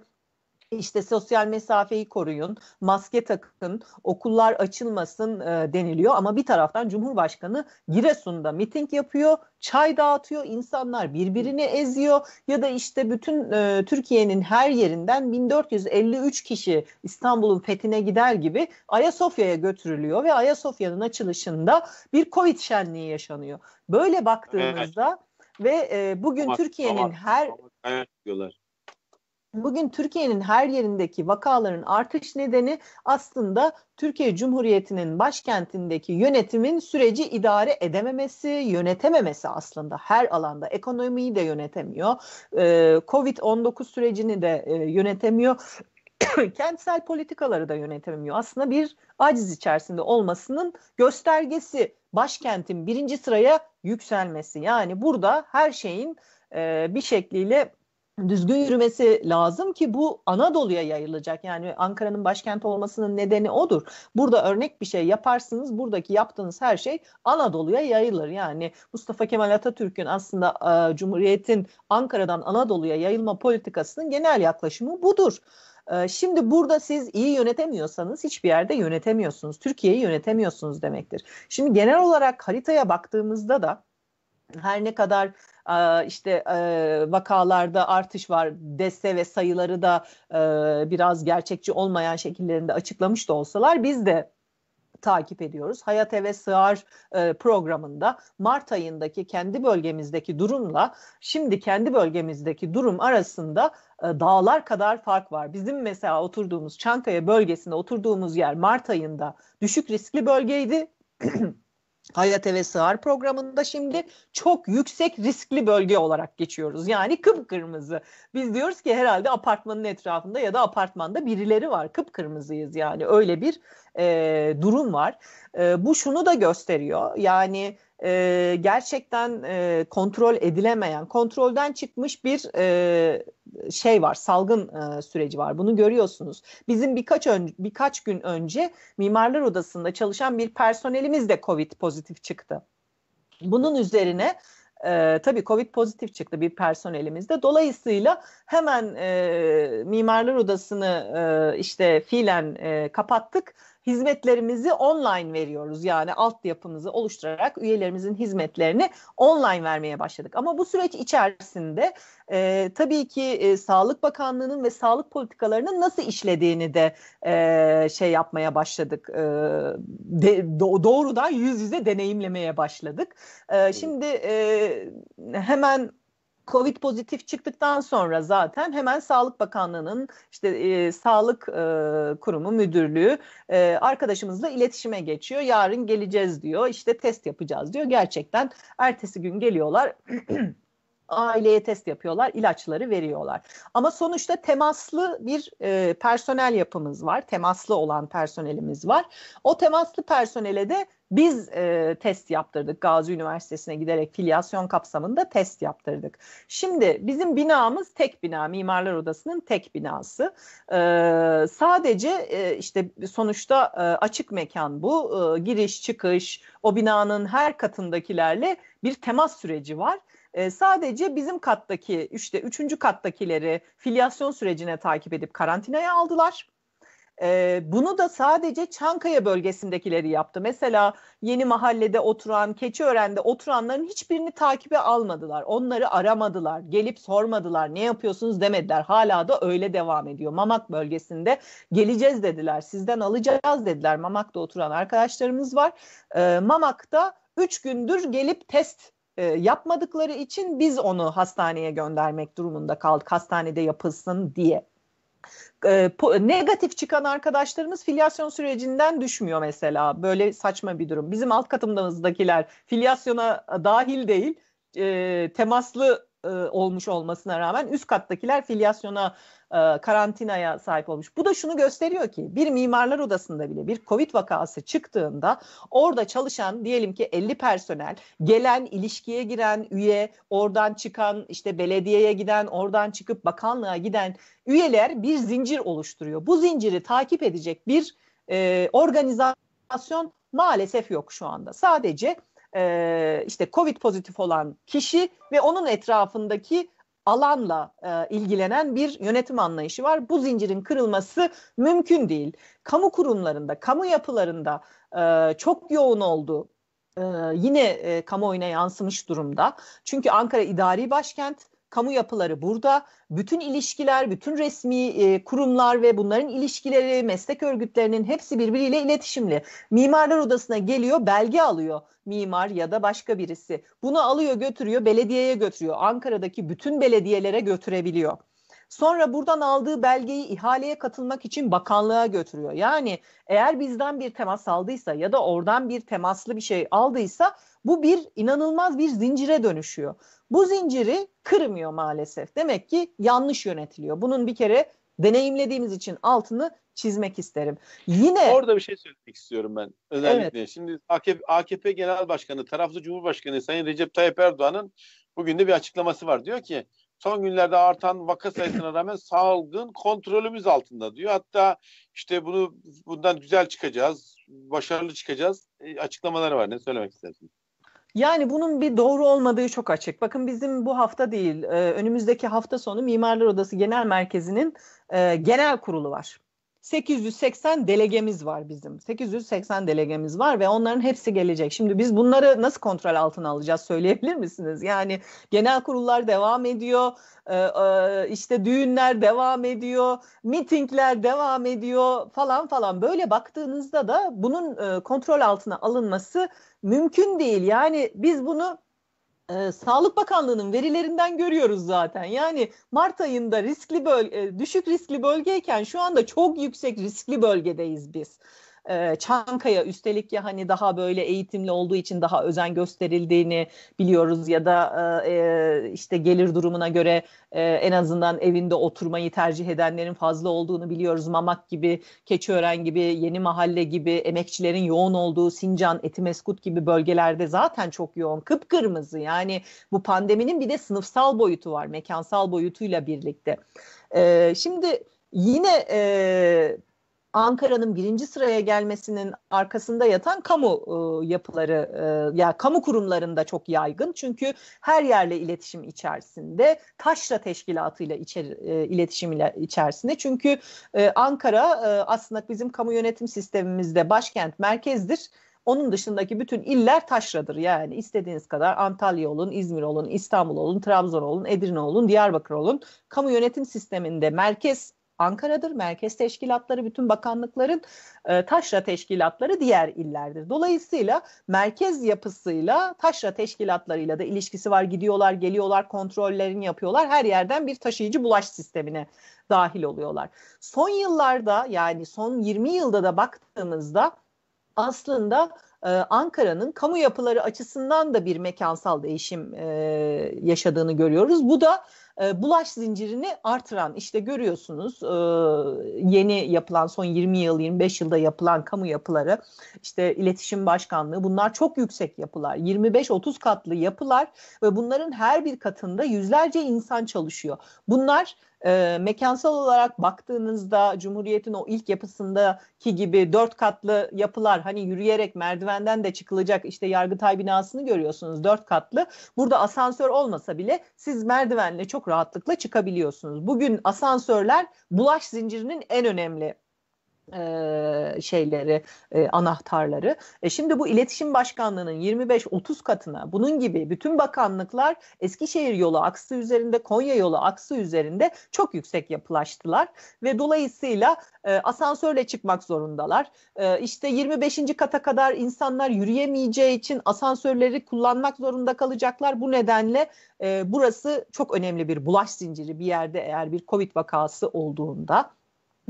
B: işte sosyal mesafeyi koruyun, maske takın, okullar açılmasın e, deniliyor ama bir taraftan Cumhurbaşkanı Giresun'da miting yapıyor, çay dağıtıyor, insanlar birbirini eziyor ya da işte bütün e, Türkiye'nin her yerinden 1453 kişi İstanbul'un fethine gider gibi Ayasofya'ya götürülüyor ve Ayasofya'nın açılışında bir Covid şenliği yaşanıyor. Böyle baktığımızda evet. ve e, bugün Türkiye'nin her
A: Evet diyorlar.
B: Bugün Türkiye'nin her yerindeki vakaların artış nedeni aslında Türkiye Cumhuriyeti'nin başkentindeki yönetimin süreci idare edememesi, yönetememesi aslında her alanda. Ekonomiyi de yönetemiyor, ee, Covid-19 sürecini de e, yönetemiyor, kentsel politikaları da yönetemiyor. Aslında bir aciz içerisinde olmasının göstergesi başkentin birinci sıraya yükselmesi. Yani burada her şeyin e, bir şekliyle düzgün yürümesi lazım ki bu Anadolu'ya yayılacak. Yani Ankara'nın başkent olmasının nedeni odur. Burada örnek bir şey yaparsınız. Buradaki yaptığınız her şey Anadolu'ya yayılır. Yani Mustafa Kemal Atatürk'ün aslında e, Cumhuriyet'in Ankara'dan Anadolu'ya yayılma politikasının genel yaklaşımı budur. E, şimdi burada siz iyi yönetemiyorsanız hiçbir yerde yönetemiyorsunuz. Türkiye'yi yönetemiyorsunuz demektir. Şimdi genel olarak haritaya baktığımızda da her ne kadar e, işte e, vakalarda artış var dese ve sayıları da e, biraz gerçekçi olmayan şekillerinde açıklamış da olsalar biz de takip ediyoruz. Hayat Eve Sığar programında Mart ayındaki kendi bölgemizdeki durumla şimdi kendi bölgemizdeki durum arasında dağlar kadar fark var. Bizim mesela oturduğumuz Çankaya bölgesinde oturduğumuz yer Mart ayında düşük riskli bölgeydi. Hayat Eve Sığar programında şimdi çok yüksek riskli bölge olarak geçiyoruz. Yani kıpkırmızı. Biz diyoruz ki herhalde apartmanın etrafında ya da apartmanda birileri var. Kıpkırmızıyız yani öyle bir e, durum var. E, bu şunu da gösteriyor. Yani e, gerçekten e, kontrol edilemeyen, kontrolden çıkmış bir e, şey var, salgın e, süreci var. Bunu görüyorsunuz. Bizim birkaç ön, birkaç gün önce Mimarlar Odası'nda çalışan bir personelimiz de COVID pozitif çıktı. Bunun üzerine e, tabii Covid pozitif çıktı bir personelimizde. Dolayısıyla hemen e, Mimarlar Odası'nı e, işte fiilen e, kapattık hizmetlerimizi online veriyoruz. Yani altyapımızı oluşturarak üyelerimizin hizmetlerini online vermeye başladık. Ama bu süreç içerisinde e, tabii ki e, Sağlık Bakanlığı'nın ve sağlık politikalarının nasıl işlediğini de e, şey yapmaya başladık. E, de, do, doğrudan yüz yüze deneyimlemeye başladık. E, şimdi e, hemen Covid pozitif çıktıktan sonra zaten hemen Sağlık Bakanlığı'nın işte e, Sağlık e, Kurumu Müdürlüğü e, arkadaşımızla iletişime geçiyor. Yarın geleceğiz diyor. İşte test yapacağız diyor. Gerçekten ertesi gün geliyorlar. aileye test yapıyorlar, ilaçları veriyorlar. Ama sonuçta temaslı bir e, personel yapımız var, temaslı olan personelimiz var. O temaslı personele de biz e, test yaptırdık. Gazi Üniversitesi'ne giderek filyasyon kapsamında test yaptırdık. Şimdi bizim binamız tek bina, Mimarlar Odası'nın tek binası. E, sadece e, işte sonuçta e, açık mekan bu. E, giriş, çıkış, o binanın her katındakilerle bir temas süreci var. Ee, sadece bizim kattaki işte üçüncü kattakileri filyasyon sürecine takip edip karantinaya aldılar. Ee, bunu da sadece Çankaya bölgesindekileri yaptı. Mesela yeni mahallede oturan, Keçiören'de oturanların hiçbirini takibe almadılar. Onları aramadılar, gelip sormadılar, ne yapıyorsunuz demediler. Hala da öyle devam ediyor. Mamak bölgesinde geleceğiz dediler, sizden alacağız dediler. Mamak'ta oturan arkadaşlarımız var. Ee, Mamak'ta 3 gündür gelip test e, yapmadıkları için biz onu hastaneye göndermek durumunda kaldık hastanede yapılsın diye. E, po- negatif çıkan arkadaşlarımız filyasyon sürecinden düşmüyor mesela böyle saçma bir durum. Bizim alt katımızdakiler filyasyona dahil değil e, temaslı e, olmuş olmasına rağmen üst kattakiler filyasyona e, karantinaya sahip olmuş. Bu da şunu gösteriyor ki bir mimarlar odasında bile bir Covid vakası çıktığında orada çalışan diyelim ki 50 personel gelen ilişkiye giren üye oradan çıkan işte belediyeye giden oradan çıkıp bakanlığa giden üyeler bir zincir oluşturuyor. Bu zinciri takip edecek bir e, organizasyon maalesef yok şu anda. Sadece e, işte COVID pozitif olan kişi ve onun etrafındaki alanla e, ilgilenen bir yönetim anlayışı var. Bu zincirin kırılması mümkün değil. Kamu kurumlarında, kamu yapılarında e, çok yoğun oldu. Ee, yine e, kamuoyuna yansımış durumda. Çünkü Ankara idari başkent, kamu yapıları burada. Bütün ilişkiler, bütün resmi e, kurumlar ve bunların ilişkileri, meslek örgütlerinin hepsi birbiriyle iletişimli. Mimarlar Odası'na geliyor, belge alıyor mimar ya da başka birisi. Bunu alıyor, götürüyor, belediyeye götürüyor. Ankara'daki bütün belediyelere götürebiliyor. Sonra buradan aldığı belgeyi ihaleye katılmak için bakanlığa götürüyor. Yani eğer bizden bir temas aldıysa ya da oradan bir temaslı bir şey aldıysa bu bir inanılmaz bir zincire dönüşüyor. Bu zinciri kırmıyor maalesef. Demek ki yanlış yönetiliyor. Bunun bir kere deneyimlediğimiz için altını çizmek isterim. Yine orada
A: bir şey söylemek istiyorum ben özellikle. Evet. Şimdi AKP, AKP Genel Başkanı, taraflı Cumhurbaşkanı Sayın Recep Tayyip Erdoğan'ın bugün de bir açıklaması var. Diyor ki son günlerde artan vaka sayısına rağmen salgın kontrolümüz altında diyor. Hatta işte bunu bundan güzel çıkacağız, başarılı çıkacağız e, açıklamaları var. Ne söylemek istersiniz?
B: Yani bunun bir doğru olmadığı çok açık. Bakın bizim bu hafta değil, e, önümüzdeki hafta sonu Mimarlar Odası Genel Merkezi'nin e, genel kurulu var. 880 delegemiz var bizim. 880 delegemiz var ve onların hepsi gelecek. Şimdi biz bunları nasıl kontrol altına alacağız söyleyebilir misiniz? Yani genel kurullar devam ediyor, e, e, işte düğünler devam ediyor, mitingler devam ediyor falan falan. Böyle baktığınızda da bunun e, kontrol altına alınması mümkün değil. Yani biz bunu e, Sağlık Bakanlığı'nın verilerinden görüyoruz zaten. Yani Mart ayında riskli bölge, düşük riskli bölgeyken şu anda çok yüksek riskli bölgedeyiz biz e, Çankaya üstelik ya hani daha böyle eğitimli olduğu için daha özen gösterildiğini biliyoruz ya da e, işte gelir durumuna göre e, en azından evinde oturmayı tercih edenlerin fazla olduğunu biliyoruz. Mamak gibi, Keçiören gibi, Yeni Mahalle gibi emekçilerin yoğun olduğu Sincan, Etimeskut gibi bölgelerde zaten çok yoğun. Kıpkırmızı yani bu pandeminin bir de sınıfsal boyutu var, mekansal boyutuyla birlikte. E, şimdi yine e, Ankara'nın birinci sıraya gelmesinin arkasında yatan kamu e, yapıları e, ya kamu kurumlarında çok yaygın. Çünkü her yerle iletişim içerisinde, taşra teşkilatıyla içer, e, iletişim ile içerisinde. Çünkü e, Ankara e, aslında bizim kamu yönetim sistemimizde başkent merkezdir. Onun dışındaki bütün iller taşradır yani istediğiniz kadar Antalya olun, İzmir olun, İstanbul olun, Trabzon olun, Edirne olun, Diyarbakır olun. Kamu yönetim sisteminde merkez Ankara'dır. Merkez teşkilatları, bütün bakanlıkların e, taşra teşkilatları diğer illerdir. Dolayısıyla merkez yapısıyla taşra teşkilatlarıyla da ilişkisi var. Gidiyorlar, geliyorlar, kontrollerini yapıyorlar. Her yerden bir taşıyıcı bulaş sistemine dahil oluyorlar. Son yıllarda yani son 20 yılda da baktığımızda aslında e, Ankara'nın kamu yapıları açısından da bir mekansal değişim e, yaşadığını görüyoruz. Bu da e, bulaş zincirini artıran işte görüyorsunuz e, yeni yapılan son 20 yıl 25 yılda yapılan kamu yapıları işte iletişim başkanlığı bunlar çok yüksek yapılar 25-30 katlı yapılar ve bunların her bir katında yüzlerce insan çalışıyor. Bunlar e, mekansal olarak baktığınızda Cumhuriyet'in o ilk yapısındaki gibi dört katlı yapılar hani yürüyerek merdivenden de çıkılacak işte Yargıtay binasını görüyorsunuz dört katlı. Burada asansör olmasa bile siz merdivenle çok rahatlıkla çıkabiliyorsunuz. Bugün asansörler bulaş zincirinin en önemli e, şeyleri, e, anahtarları. E şimdi bu iletişim başkanlığının 25-30 katına bunun gibi bütün bakanlıklar Eskişehir yolu aksı üzerinde, Konya yolu aksı üzerinde çok yüksek yapılaştılar ve dolayısıyla e, asansörle çıkmak zorundalar. E, işte 25. kata kadar insanlar yürüyemeyeceği için asansörleri kullanmak zorunda kalacaklar. Bu nedenle e, burası çok önemli bir bulaş zinciri bir yerde eğer bir Covid vakası olduğunda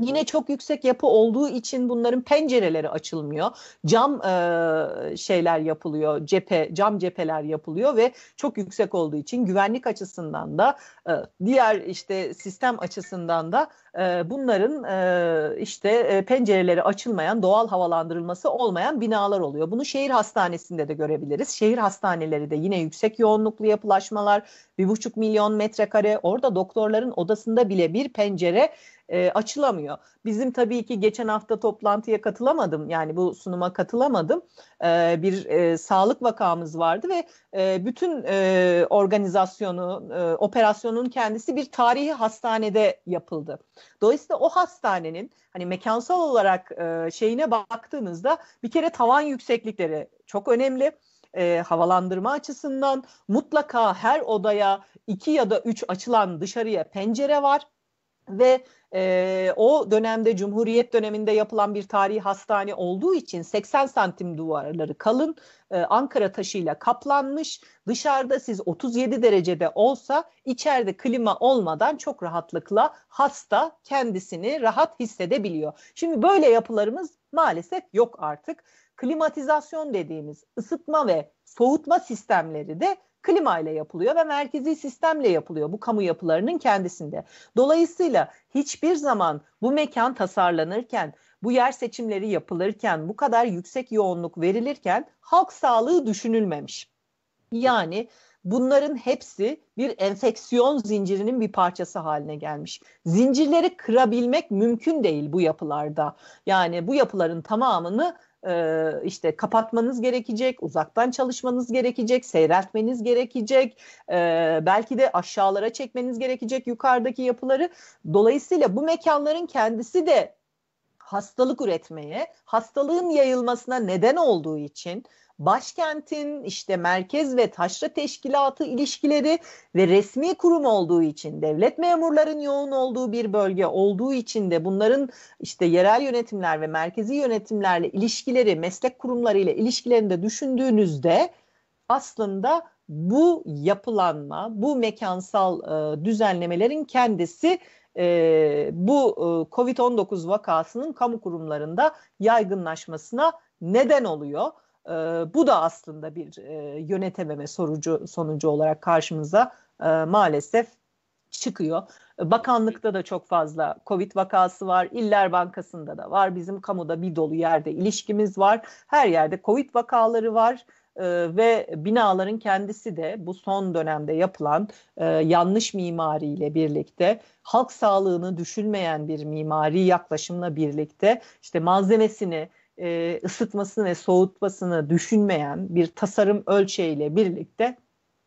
B: yine çok yüksek yapı olduğu için bunların pencereleri açılmıyor. Cam e, şeyler yapılıyor, cephe cam cepheler yapılıyor ve çok yüksek olduğu için güvenlik açısından da e, diğer işte sistem açısından da ee, bunların e, işte e, pencereleri açılmayan, doğal havalandırılması olmayan binalar oluyor. Bunu şehir hastanesinde de görebiliriz. Şehir hastaneleri de yine yüksek yoğunluklu yapılaşmalar, bir buçuk milyon metrekare. Orada doktorların odasında bile bir pencere e, açılamıyor. Bizim tabii ki geçen hafta toplantıya katılamadım. Yani bu sunuma katılamadım. bir sağlık vakamız vardı ve bütün organizasyonu, operasyonun kendisi bir tarihi hastanede yapıldı. Dolayısıyla o hastanenin hani mekansal olarak e, şeyine baktığınızda bir kere tavan yükseklikleri çok önemli e, havalandırma açısından mutlaka her odaya iki ya da üç açılan dışarıya pencere var ve e, o dönemde Cumhuriyet döneminde yapılan bir tarihi hastane olduğu için 80 santim duvarları kalın e, Ankara taşıyla kaplanmış. Dışarıda siz 37 derecede olsa içeride klima olmadan çok rahatlıkla hasta kendisini rahat hissedebiliyor. Şimdi böyle yapılarımız maalesef yok artık. Klimatizasyon dediğimiz ısıtma ve soğutma sistemleri de klima ile yapılıyor ve merkezi sistemle yapılıyor bu kamu yapılarının kendisinde. Dolayısıyla hiçbir zaman bu mekan tasarlanırken bu yer seçimleri yapılırken bu kadar yüksek yoğunluk verilirken halk sağlığı düşünülmemiş. Yani bunların hepsi bir enfeksiyon zincirinin bir parçası haline gelmiş. Zincirleri kırabilmek mümkün değil bu yapılarda. Yani bu yapıların tamamını e, işte kapatmanız gerekecek, uzaktan çalışmanız gerekecek, seyretmeniz gerekecek, e, belki de aşağılara çekmeniz gerekecek yukarıdaki yapıları. Dolayısıyla bu mekanların kendisi de hastalık üretmeye, hastalığın yayılmasına neden olduğu için başkentin işte merkez ve taşra teşkilatı ilişkileri ve resmi kurum olduğu için devlet memurların yoğun olduğu bir bölge olduğu için de bunların işte yerel yönetimler ve merkezi yönetimlerle ilişkileri meslek kurumlarıyla ilişkilerini de düşündüğünüzde aslında bu yapılanma, bu mekansal e, düzenlemelerin kendisi e, bu e, COVID-19 vakasının kamu kurumlarında yaygınlaşmasına neden oluyor. E, bu da aslında bir e, yönetememe sorucu, sonucu olarak karşımıza e, maalesef çıkıyor. Bakanlıkta da çok fazla Covid vakası var. İller Bankası'nda da var. Bizim kamuda bir dolu yerde ilişkimiz var. Her yerde Covid vakaları var. Ee, ve binaların kendisi de bu son dönemde yapılan e, yanlış mimariyle birlikte halk sağlığını düşünmeyen bir mimari yaklaşımla birlikte işte malzemesini e, ısıtmasını ve soğutmasını düşünmeyen bir tasarım ölçeğiyle birlikte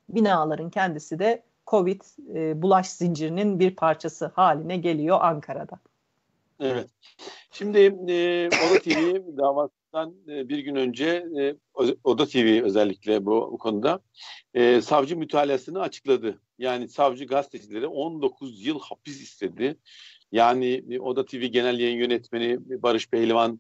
B: binaların kendisi de Covid e, bulaş zincirinin bir parçası haline geliyor Ankara'da.
A: Evet. Şimdi e, Oda TV Bundan e, bir gün önce e, Oda TV özellikle bu, bu konuda e, savcı mütalasını açıkladı. Yani savcı gazetecilere 19 yıl hapis istedi. Yani Oda TV Genel Yayın Yönetmeni Barış Pehlivan,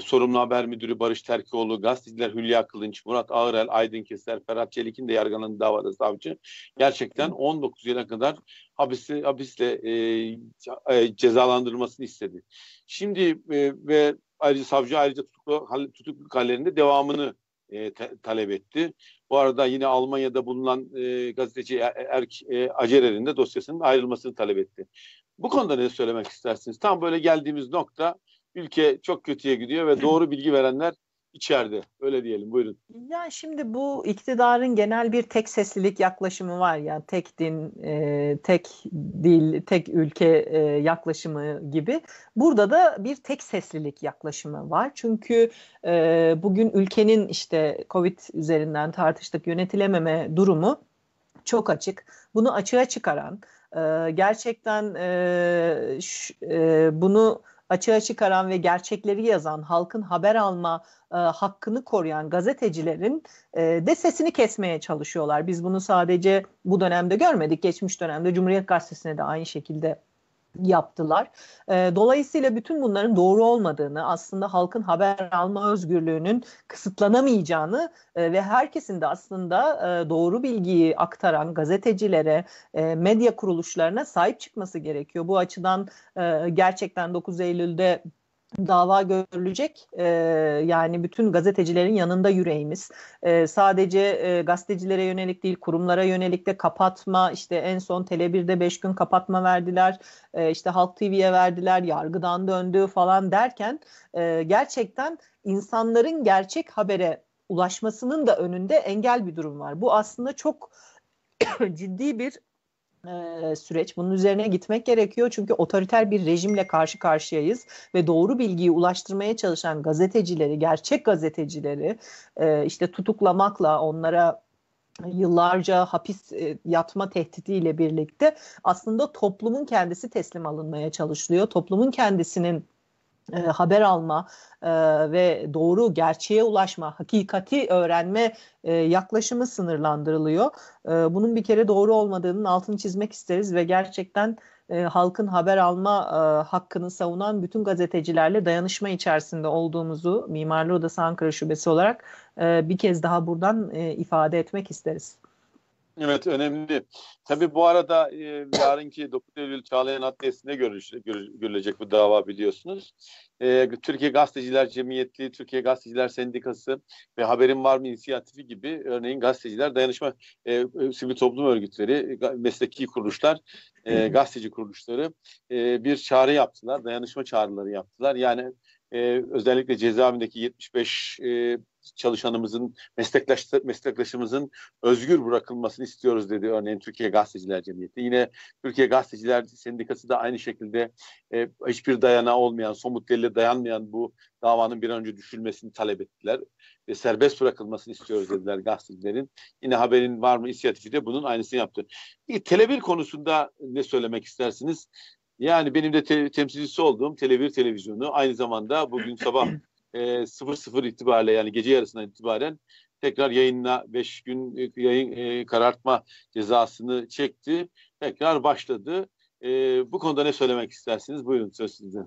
A: Sorumlu Haber Müdürü Barış Terkioğlu, gazeteciler Hülya Kılınç, Murat Ağırel, Aydın Keser, Ferhat Çelik'in de yargılandığı davada savcı gerçekten 19 yıla kadar hapisi, hapisle e, cezalandırılmasını istedi. Şimdi e, ve Ayrıca savcı ayrıca tutuklu, tutukluluk hallerinde devamını e, ta, talep etti. Bu arada yine Almanya'da bulunan e, gazeteci er, Erk e, Acerer'in de dosyasının ayrılmasını talep etti. Bu konuda ne söylemek istersiniz? Tam böyle geldiğimiz nokta ülke çok kötüye gidiyor ve doğru bilgi verenler içeride. Öyle diyelim. Buyurun.
B: Yani şimdi bu iktidarın genel bir tek seslilik yaklaşımı var. Yani tek din, e, tek dil, tek ülke e, yaklaşımı gibi. Burada da bir tek seslilik yaklaşımı var. Çünkü e, bugün ülkenin işte Covid üzerinden tartıştık yönetilememe durumu çok açık. Bunu açığa çıkaran e, gerçekten e, ş, e, bunu açığa çıkaran ve gerçekleri yazan, halkın haber alma e, hakkını koruyan gazetecilerin e, de sesini kesmeye çalışıyorlar. Biz bunu sadece bu dönemde görmedik. Geçmiş dönemde Cumhuriyet Gazetesi'ne de aynı şekilde yaptılar. Ee, dolayısıyla bütün bunların doğru olmadığını, aslında halkın haber alma özgürlüğünün kısıtlanamayacağını e, ve herkesin de aslında e, doğru bilgiyi aktaran gazetecilere, e, medya kuruluşlarına sahip çıkması gerekiyor. Bu açıdan gerçekten 9 Eylül'de dava görülecek. E, yani bütün gazetecilerin yanında yüreğimiz. E, sadece e, gazetecilere yönelik değil, kurumlara yönelik de kapatma, işte en son Tele1'de 5 gün kapatma verdiler, e, işte Halk TV'ye verdiler, yargıdan döndü falan derken e, gerçekten insanların gerçek habere ulaşmasının da önünde engel bir durum var. Bu aslında çok ciddi bir süreç. Bunun üzerine gitmek gerekiyor çünkü otoriter bir rejimle karşı karşıyayız ve doğru bilgiyi ulaştırmaya çalışan gazetecileri, gerçek gazetecileri işte tutuklamakla onlara yıllarca hapis yatma tehdidiyle birlikte aslında toplumun kendisi teslim alınmaya çalışılıyor. Toplumun kendisinin e, haber alma e, ve doğru gerçeğe ulaşma, hakikati öğrenme e, yaklaşımı sınırlandırılıyor. E, bunun bir kere doğru olmadığının altını çizmek isteriz ve gerçekten e, halkın haber alma e, hakkını savunan bütün gazetecilerle dayanışma içerisinde olduğumuzu Mimarlı Odası Ankara Şubesi olarak e, bir kez daha buradan e, ifade etmek isteriz.
A: Evet önemli. Tabii bu arada e, yarınki 9 Eylül Çağlayan Adliyesi'nde görüş, görüş, görülecek bu dava biliyorsunuz. E, Türkiye Gazeteciler Cemiyeti, Türkiye Gazeteciler Sendikası ve Haberin Var mı inisiyatifi gibi örneğin gazeteciler dayanışma e, e sivil toplum örgütleri, mesleki kuruluşlar, e, gazeteci kuruluşları e, bir çağrı yaptılar, dayanışma çağrıları yaptılar. Yani e, özellikle cezaevindeki 75 e, çalışanımızın, meslektaşımızın özgür bırakılmasını istiyoruz dedi örneğin Türkiye Gazeteciler Cemiyeti. Yine Türkiye Gazeteciler Sendikası da aynı şekilde e, hiçbir dayanağı olmayan, somut delile dayanmayan bu davanın bir an önce düşülmesini talep ettiler. E, serbest bırakılmasını istiyoruz dediler gazetecilerin. Yine haberin var mı inisiyatifi de bunun aynısını yaptı. E, telebir konusunda ne söylemek istersiniz? Yani benim de te- temsilcisi olduğum tele televizyonu aynı zamanda bugün sabah e, 00 itibariyle yani gece yarısından itibaren tekrar yayınla 5 gün e, yayın e, karartma cezasını çekti. Tekrar başladı. E, bu konuda ne söylemek istersiniz? Buyurun söz sizde.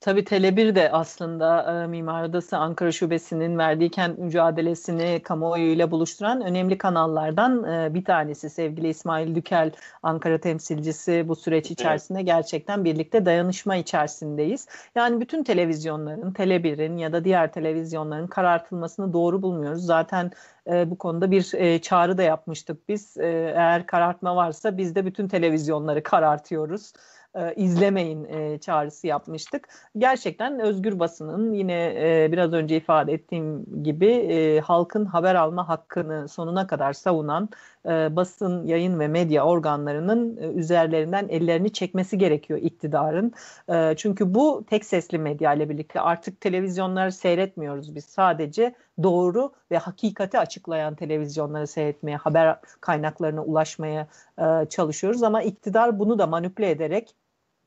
B: Tabii Tele1 de aslında e, Mimar Odası Ankara Şubesi'nin verdiği kent mücadelesini kamuoyuyla buluşturan önemli kanallardan e, bir tanesi. Sevgili İsmail Dükel Ankara temsilcisi bu süreç içerisinde evet. gerçekten birlikte dayanışma içerisindeyiz. Yani bütün televizyonların, Tele1'in ya da diğer televizyonların karartılmasını doğru bulmuyoruz. Zaten e, bu konuda bir e, çağrı da yapmıştık biz. E, eğer karartma varsa biz de bütün televizyonları karartıyoruz e, izlemeyin e, çağrısı yapmıştık. Gerçekten özgür basının yine e, biraz önce ifade ettiğim gibi e, halkın haber alma hakkını sonuna kadar savunan e, basın, yayın ve medya organlarının e, üzerlerinden ellerini çekmesi gerekiyor iktidarın. E, çünkü bu tek sesli medya ile birlikte artık televizyonları seyretmiyoruz biz sadece doğru ve hakikati açıklayan televizyonları seyretmeye, haber kaynaklarına ulaşmaya çalışıyoruz. Ama iktidar bunu da manipüle ederek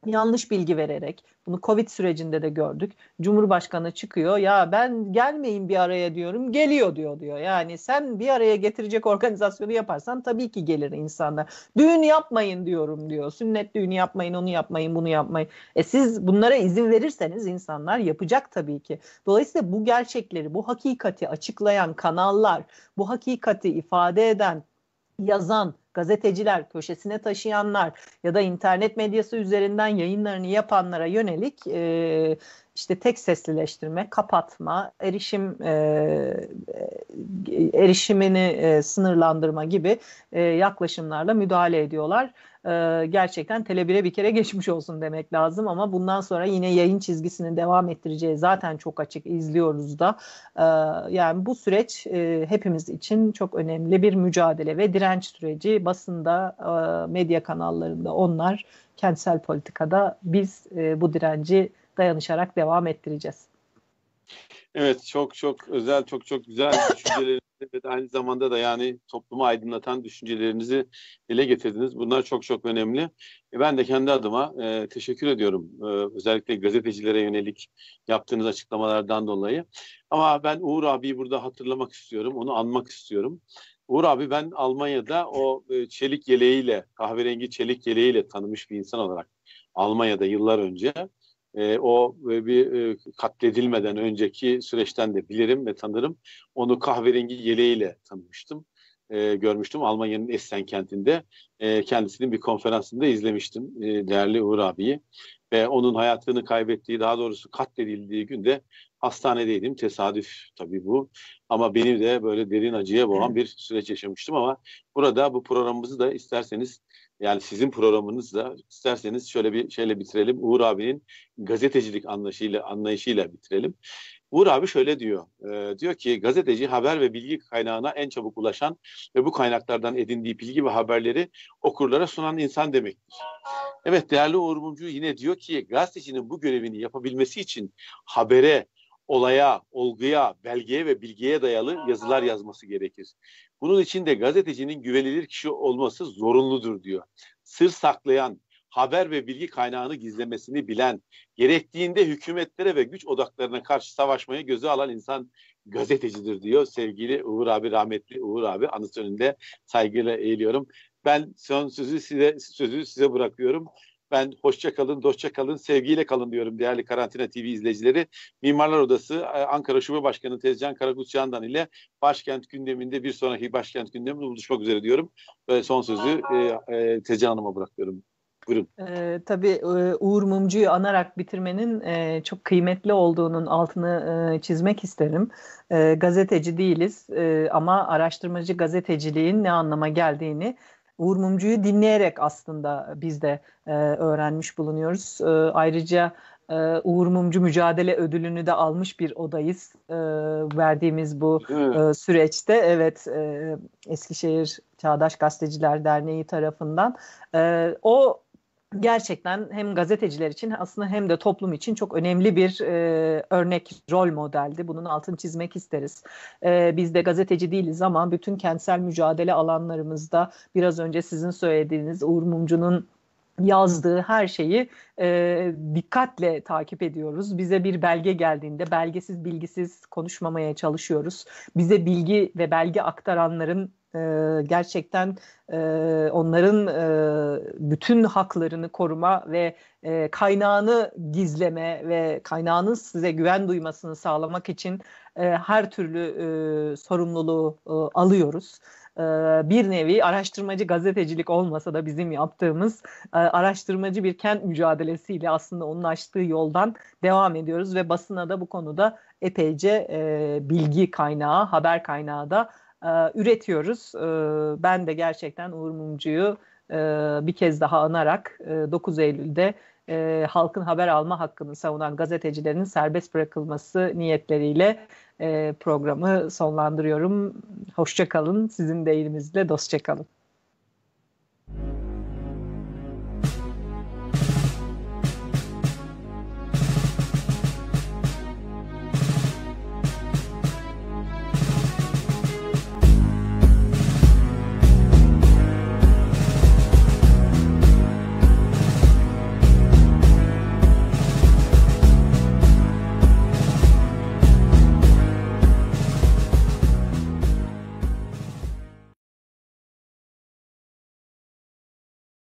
B: yanlış bilgi vererek bunu Covid sürecinde de gördük. Cumhurbaşkanı çıkıyor ya ben gelmeyin bir araya diyorum geliyor diyor diyor. Yani sen bir araya getirecek organizasyonu yaparsan tabii ki gelir insanlar. Düğün yapmayın diyorum diyor. Sünnet düğünü yapmayın onu yapmayın bunu yapmayın. E siz bunlara izin verirseniz insanlar yapacak tabii ki. Dolayısıyla bu gerçekleri bu hakikati açıklayan kanallar bu hakikati ifade eden yazan gazeteciler, köşesine taşıyanlar ya da internet medyası üzerinden yayınlarını yapanlara yönelik e, işte tek seslileştirme, kapatma, erişim e, e, erişimini e, sınırlandırma gibi e, yaklaşımlarla müdahale ediyorlar. E, gerçekten telebire bir kere geçmiş olsun demek lazım ama bundan sonra yine yayın çizgisini devam ettireceği zaten çok açık izliyoruz da. E, yani bu süreç e, hepimiz için çok önemli bir mücadele ve direnç süreci. Basında, e, medya kanallarında onlar, kentsel politikada biz e, bu direnci dayanışarak devam ettireceğiz.
A: Evet çok çok özel çok çok güzel düşüncelerinizi ve aynı zamanda da yani toplumu aydınlatan düşüncelerinizi dile getirdiniz. Bunlar çok çok önemli. E ben de kendi adıma e, teşekkür ediyorum. E, özellikle gazetecilere yönelik yaptığınız açıklamalardan dolayı. Ama ben Uğur abi burada hatırlamak istiyorum. Onu anmak istiyorum. Uğur abi ben Almanya'da o e, çelik yeleğiyle, kahverengi çelik yeleğiyle tanımış bir insan olarak Almanya'da yıllar önce e, o e, bir e, katledilmeden önceki süreçten de bilirim ve tanırım. Onu kahverengi yeleğiyle tanımıştım. E, görmüştüm Almanya'nın Essen kentinde e, kendisinin bir konferansında izlemiştim e, değerli Uğur abiyi ve onun hayatını kaybettiği daha doğrusu katledildiği günde hastanedeydim. Tesadüf tabii bu. Ama benim de böyle derin acıya boğan bir süreç yaşamıştım ama burada bu programımızı da isterseniz yani sizin programınızda isterseniz şöyle bir şeyle bitirelim. Uğur abinin gazetecilik anlayışıyla anlayışıyla bitirelim. Uğur abi şöyle diyor. E, diyor ki gazeteci haber ve bilgi kaynağına en çabuk ulaşan ve bu kaynaklardan edindiği bilgi ve haberleri okurlara sunan insan demektir. Evet değerli Uğur Mumcu yine diyor ki gazetecinin bu görevini yapabilmesi için habere, olaya, olguya, belgeye ve bilgiye dayalı yazılar yazması gerekir. Bunun için de gazetecinin güvenilir kişi olması zorunludur diyor. Sır saklayan, haber ve bilgi kaynağını gizlemesini bilen, gerektiğinde hükümetlere ve güç odaklarına karşı savaşmayı göze alan insan gazetecidir diyor. Sevgili Uğur abi, rahmetli Uğur abi anıt önünde saygıyla eğiliyorum. Ben son sözü size sözü size bırakıyorum. Ben hoşça kalın, dostça kalın, sevgiyle kalın diyorum değerli Karantina TV izleyicileri. Mimarlar Odası e, Ankara Şube Başkanı Tezcan Karakutçan'dan ile başkent gündeminde bir sonraki başkent gündeminde buluşmak üzere diyorum. Ve son sözü e, e, Tezcan Hanım'a bırakıyorum. Buyurun.
B: Ee, tabii e, Uğur Mumcu'yu anarak bitirmenin e, çok kıymetli olduğunun altını e, çizmek isterim. E, gazeteci değiliz e, ama araştırmacı gazeteciliğin ne anlama geldiğini Uğur Mumcu'yu dinleyerek aslında biz de e, öğrenmiş bulunuyoruz. E, ayrıca e, Uğur Mumcu Mücadele Ödülünü de almış bir odayız e, verdiğimiz bu e, süreçte. Evet e, Eskişehir Çağdaş Gazeteciler Derneği tarafından e, o gerçekten hem gazeteciler için aslında hem de toplum için çok önemli bir e, örnek rol modeldi. Bunun altını çizmek isteriz. E, biz de gazeteci değiliz ama bütün kentsel mücadele alanlarımızda biraz önce sizin söylediğiniz Uğur Mumcu'nun yazdığı her şeyi e, dikkatle takip ediyoruz. Bize bir belge geldiğinde belgesiz bilgisiz konuşmamaya çalışıyoruz. Bize bilgi ve belge aktaranların e, gerçekten e, onların e, bütün haklarını koruma ve e, kaynağını gizleme ve kaynağının size güven duymasını sağlamak için e, her türlü e, sorumluluğu e, alıyoruz bir nevi araştırmacı gazetecilik olmasa da bizim yaptığımız araştırmacı bir kent mücadelesiyle aslında onun açtığı yoldan devam ediyoruz ve basına da bu konuda epeyce bilgi kaynağı, haber kaynağı da ee, üretiyoruz. Ee, ben de gerçekten Uğur Mumcu'yu e, bir kez daha anarak 9 e, Eylül'de e, halkın haber alma hakkını savunan gazetecilerin serbest bırakılması niyetleriyle programı sonlandırıyorum. Hoşçakalın. Sizin de elimizde dostça kalın.